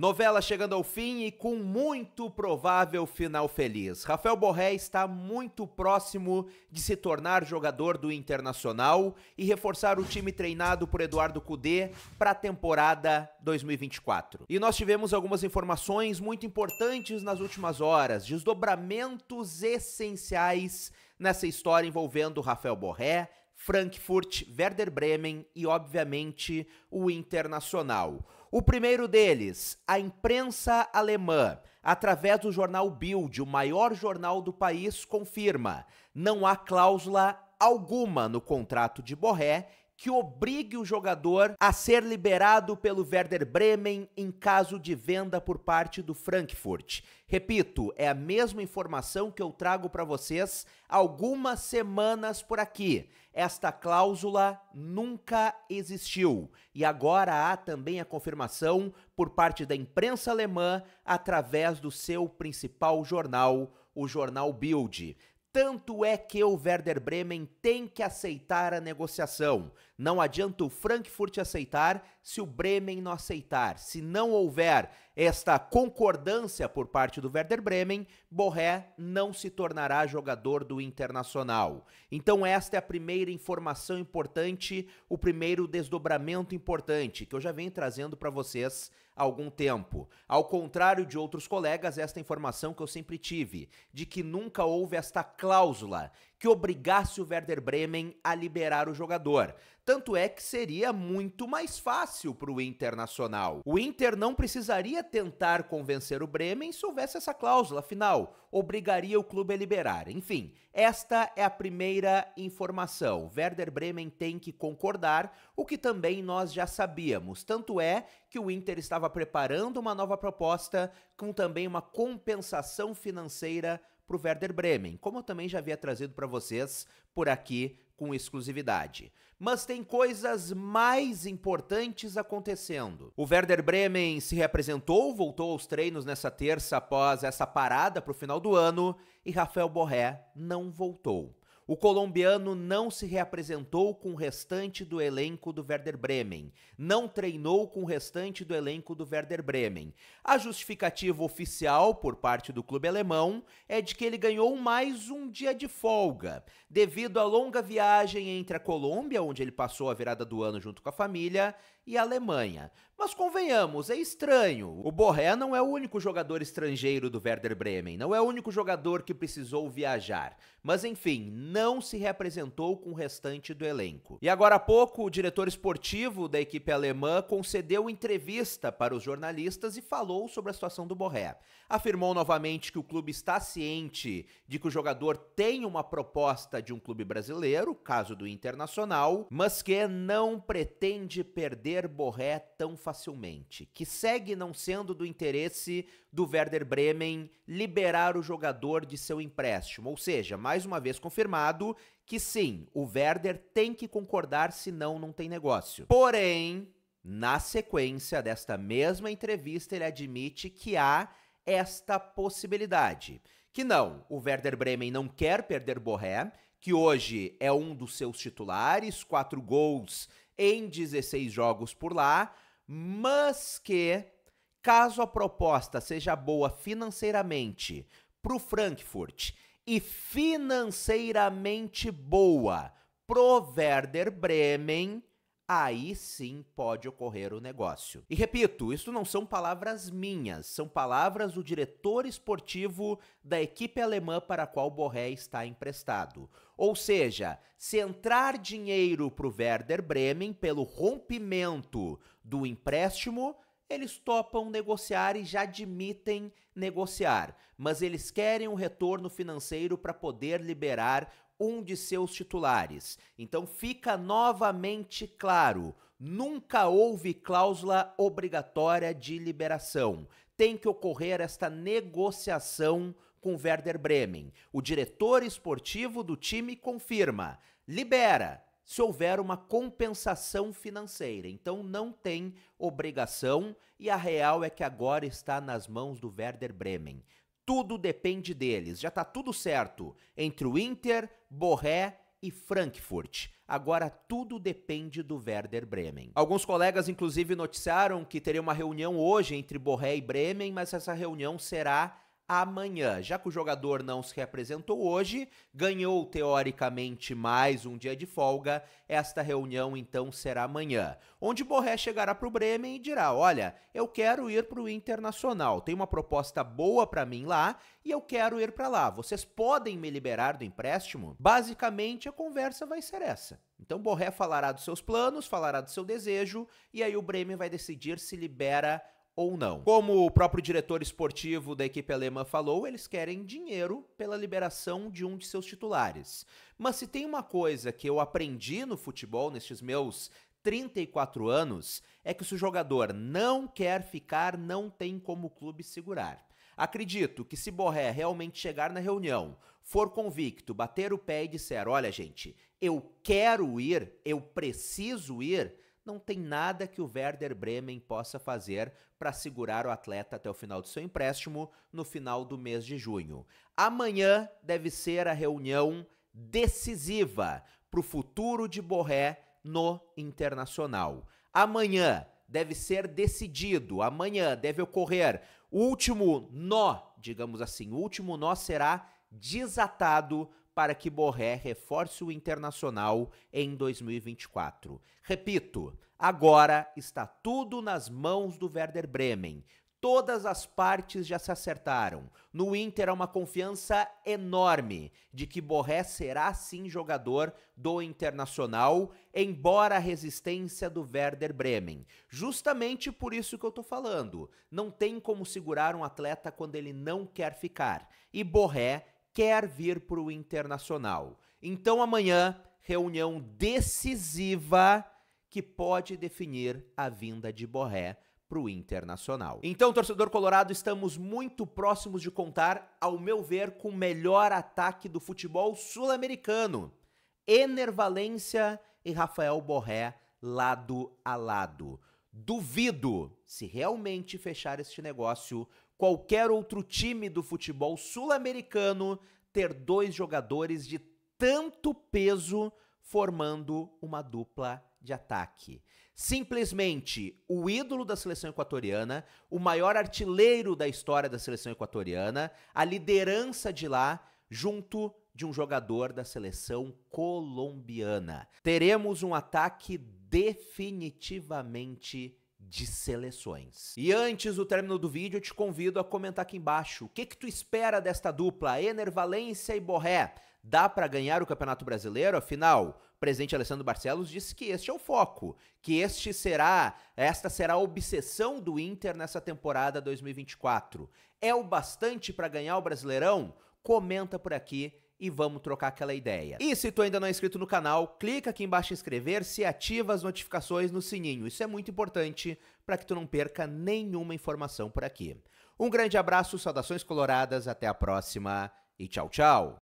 Novela chegando ao fim e com muito provável final feliz. Rafael Borré está muito próximo de se tornar jogador do Internacional e reforçar o time treinado por Eduardo Cudê para a temporada 2024. E nós tivemos algumas informações muito importantes nas últimas horas, desdobramentos essenciais nessa história envolvendo Rafael Borré, Frankfurt, Werder Bremen e, obviamente, o Internacional. O primeiro deles, a imprensa alemã, através do jornal Bild, o maior jornal do país, confirma: não há cláusula alguma no contrato de Borré que obrigue o jogador a ser liberado pelo Werder Bremen em caso de venda por parte do Frankfurt. Repito, é a mesma informação que eu trago para vocês algumas semanas por aqui. Esta cláusula nunca existiu e agora há também a confirmação por parte da imprensa alemã através do seu principal jornal, o jornal Bild. Tanto é que o Werder Bremen tem que aceitar a negociação. Não adianta o Frankfurt aceitar se o Bremen não aceitar. Se não houver esta concordância por parte do Werder Bremen, Borré não se tornará jogador do Internacional. Então esta é a primeira informação importante, o primeiro desdobramento importante que eu já venho trazendo para vocês há algum tempo. Ao contrário de outros colegas, esta informação que eu sempre tive, de que nunca houve esta cláusula que obrigasse o Werder Bremen a liberar o jogador. Tanto é que seria muito mais fácil para o Internacional. O Inter não precisaria tentar convencer o Bremen se houvesse essa cláusula, afinal, obrigaria o clube a liberar. Enfim, esta é a primeira informação. Werder Bremen tem que concordar, o que também nós já sabíamos. Tanto é que o Inter estava preparando uma nova proposta com também uma compensação financeira para o Werder Bremen, como eu também já havia trazido para vocês por aqui com exclusividade. Mas tem coisas mais importantes acontecendo. O Werder Bremen se representou, voltou aos treinos nessa terça após essa parada para o final do ano e Rafael Borré não voltou. O colombiano não se reapresentou com o restante do elenco do Werder Bremen, não treinou com o restante do elenco do Werder Bremen. A justificativa oficial por parte do clube alemão é de que ele ganhou mais um dia de folga, devido à longa viagem entre a Colômbia, onde ele passou a virada do ano junto com a família, e a Alemanha. Mas convenhamos, é estranho. O Borré não é o único jogador estrangeiro do Werder Bremen, não é o único jogador que precisou viajar. Mas enfim, não não se representou com o restante do elenco. E agora há pouco, o diretor esportivo da equipe alemã concedeu entrevista para os jornalistas e falou sobre a situação do Borré. Afirmou novamente que o clube está ciente de que o jogador tem uma proposta de um clube brasileiro, caso do Internacional, mas que não pretende perder Borré tão facilmente, que segue não sendo do interesse do Werder Bremen liberar o jogador de seu empréstimo. Ou seja, mais uma vez confirmado que sim, o Werder tem que concordar, senão não tem negócio. Porém, na sequência desta mesma entrevista, ele admite que há esta possibilidade. Que não, o Werder Bremen não quer perder Borré, que hoje é um dos seus titulares, quatro gols em 16 jogos por lá, mas que Caso a proposta seja boa financeiramente para o Frankfurt e financeiramente boa pro Werder Bremen, aí sim pode ocorrer o negócio. E repito, isso não são palavras minhas, são palavras do diretor esportivo da equipe alemã para a qual Borré está emprestado. Ou seja, se entrar dinheiro para o Werder Bremen pelo rompimento do empréstimo, eles topam negociar e já admitem negociar, mas eles querem um retorno financeiro para poder liberar um de seus titulares. Então fica novamente claro: nunca houve cláusula obrigatória de liberação. Tem que ocorrer esta negociação com Werder Bremen. O diretor esportivo do time confirma: libera, se houver uma compensação financeira. Então não tem obrigação e a real é que agora está nas mãos do Werder Bremen. Tudo depende deles. Já está tudo certo entre o Inter, Borré e Frankfurt. Agora tudo depende do Werder Bremen. Alguns colegas, inclusive, noticiaram que teria uma reunião hoje entre Borré e Bremen, mas essa reunião será amanhã. Já que o jogador não se representou hoje, ganhou teoricamente mais um dia de folga, esta reunião então será amanhã, onde Borré chegará para o Bremen e dirá: Olha, eu quero ir para o Internacional, tem uma proposta boa para mim lá e eu quero ir para lá, vocês podem me liberar do empréstimo? Basicamente a conversa vai ser essa. Então Borré falará dos seus planos, falará do seu desejo e aí o Bremen vai decidir se libera ou não. Como o próprio diretor esportivo da equipe alemã falou, eles querem dinheiro pela liberação de um de seus titulares. Mas se tem uma coisa que eu aprendi no futebol nestes meus 34 anos, é que se o jogador não quer ficar, não tem como o clube segurar. Acredito que se Borré realmente chegar na reunião, for convicto, bater o pé e disser: olha, gente, eu quero ir, eu preciso ir não tem nada que o Werder Bremen possa fazer para segurar o atleta até o final do seu empréstimo no final do mês de junho. Amanhã deve ser a reunião decisiva para o futuro de Borré no Internacional. Amanhã deve ser decidido, amanhã deve ocorrer. O último nó, digamos assim, o último nó será desatado para que Borré reforce o internacional em 2024. Repito, agora está tudo nas mãos do Werder Bremen. Todas as partes já se acertaram. No Inter há uma confiança enorme de que Borré será sim jogador do Internacional, embora a resistência do Werder Bremen. Justamente por isso que eu tô falando. Não tem como segurar um atleta quando ele não quer ficar. E Borré quer vir para o Internacional. Então amanhã, reunião decisiva que pode definir a vinda de Borré para o Internacional. Então, torcedor colorado, estamos muito próximos de contar, ao meu ver, com o melhor ataque do futebol sul-americano. Enervalência e Rafael Borré lado a lado. Duvido se realmente fechar este negócio qualquer outro time do futebol sul-americano ter dois jogadores de tanto peso formando uma dupla de ataque. Simplesmente o ídolo da seleção equatoriana, o maior artilheiro da história da seleção equatoriana, a liderança de lá, junto de um jogador da seleção colombiana. Teremos um ataque definitivamente de seleções. E antes do término do vídeo, eu te convido a comentar aqui embaixo o que que tu espera desta dupla Enervalência e Borré. Dá para ganhar o Campeonato Brasileiro? Afinal, o presidente Alessandro Barcelos disse que este é o foco, que este será, esta será a obsessão do Inter nessa temporada 2024. É o bastante para ganhar o Brasileirão? Comenta por aqui e vamos trocar aquela ideia. E se tu ainda não é inscrito no canal, clica aqui embaixo em inscrever-se e ativa as notificações no sininho. Isso é muito importante para que tu não perca nenhuma informação por aqui. Um grande abraço, saudações coloradas, até a próxima e tchau, tchau.